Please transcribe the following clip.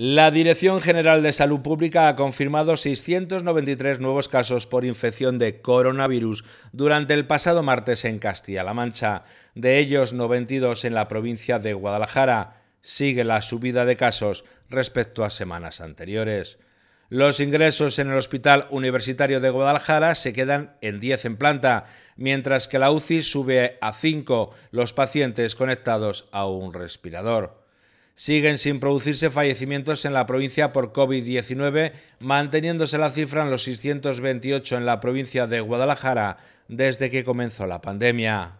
La Dirección General de Salud Pública ha confirmado 693 nuevos casos por infección de coronavirus durante el pasado martes en Castilla-La Mancha, de ellos 92 en la provincia de Guadalajara. Sigue la subida de casos respecto a semanas anteriores. Los ingresos en el Hospital Universitario de Guadalajara se quedan en 10 en planta, mientras que la UCI sube a 5 los pacientes conectados a un respirador siguen sin producirse fallecimientos en la provincia por COVID-19, manteniéndose la cifra en los 628 en la provincia de Guadalajara desde que comenzó la pandemia.